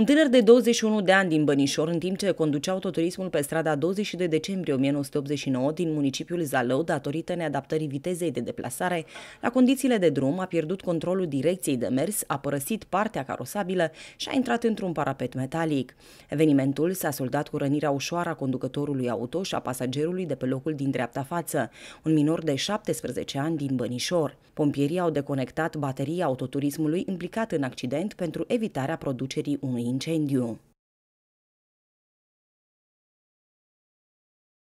Un tânăr de 21 de ani din Bănișor, în timp ce conducea autoturismul pe strada 22 decembrie 1989 din municipiul Zalău, datorită neadaptării vitezei de deplasare, la condițiile de drum a pierdut controlul direcției de mers, a părăsit partea carosabilă și a intrat într-un parapet metalic. Evenimentul s-a soldat cu rănirea ușoară a conducătorului auto și a pasagerului de pe locul din dreapta față, un minor de 17 ani din Bănișor. Pompierii au deconectat bateria autoturismului implicat în accident pentru evitarea producerii unui incendio.